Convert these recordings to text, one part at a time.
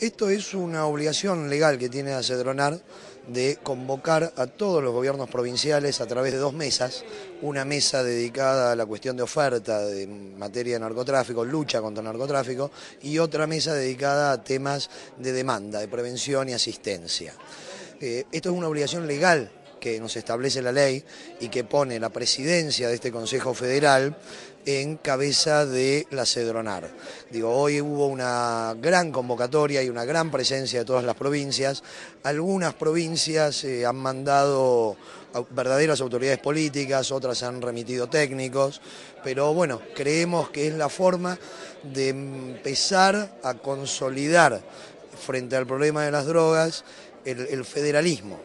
Esto es una obligación legal que tiene Acedronar de convocar a todos los gobiernos provinciales a través de dos mesas, una mesa dedicada a la cuestión de oferta de materia de narcotráfico, lucha contra el narcotráfico, y otra mesa dedicada a temas de demanda, de prevención y asistencia. Eh, esto es una obligación legal que nos establece la ley y que pone la presidencia de este Consejo Federal en cabeza de la Cedronar. Digo, hoy hubo una gran convocatoria y una gran presencia de todas las provincias. Algunas provincias eh, han mandado verdaderas autoridades políticas, otras han remitido técnicos, pero bueno, creemos que es la forma de empezar a consolidar frente al problema de las drogas el federalismo.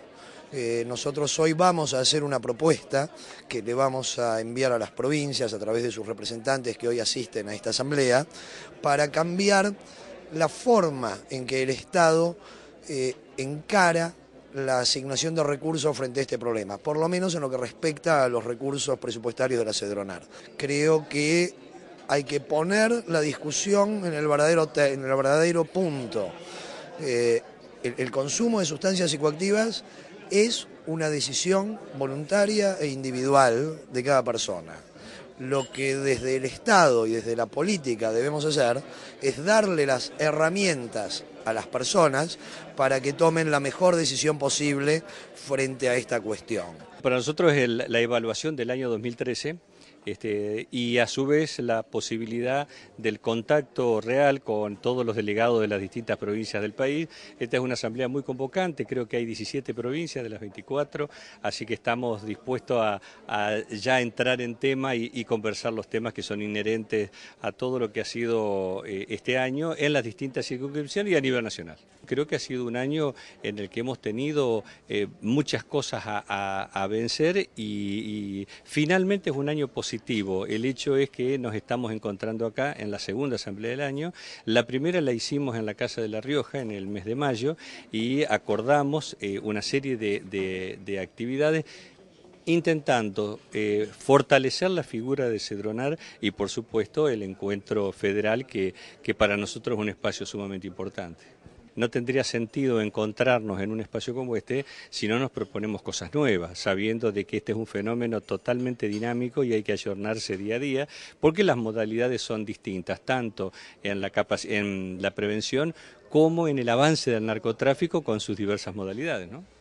Eh, nosotros hoy vamos a hacer una propuesta que le vamos a enviar a las provincias a través de sus representantes que hoy asisten a esta asamblea para cambiar la forma en que el Estado eh, encara la asignación de recursos frente a este problema, por lo menos en lo que respecta a los recursos presupuestarios de la Cedronar. Creo que hay que poner la discusión en el verdadero, en el verdadero punto. Eh, el consumo de sustancias psicoactivas es una decisión voluntaria e individual de cada persona. Lo que desde el Estado y desde la política debemos hacer es darle las herramientas a las personas para que tomen la mejor decisión posible frente a esta cuestión. Para nosotros la evaluación del año 2013 este, y a su vez la posibilidad del contacto real con todos los delegados de las distintas provincias del país. Esta es una asamblea muy convocante, creo que hay 17 provincias de las 24, así que estamos dispuestos a, ya entrar en tema y, conversar los temas que son inherentes a todo lo que ha sido eh, este año en las distintas circunscripciones y a nivel nacional. Creo que ha sido un año en el que hemos tenido eh, muchas cosas a, vencer y finalmente es un año positivo el hecho es que nos estamos encontrando acá en la segunda asamblea del año. La primera la hicimos en la Casa de La Rioja en el mes de mayo y acordamos eh, una serie de, actividades intentando eh, fortalecer la figura de Cedronar y por supuesto el encuentro federal que para nosotros es un espacio sumamente importante no tendría sentido encontrarnos en un espacio como este si no nos proponemos cosas nuevas, sabiendo de que este es un fenómeno totalmente dinámico y hay que ayornarse día a día, porque las modalidades son distintas, tanto en la, en la prevención como en el avance del narcotráfico con sus diversas modalidades, ¿no?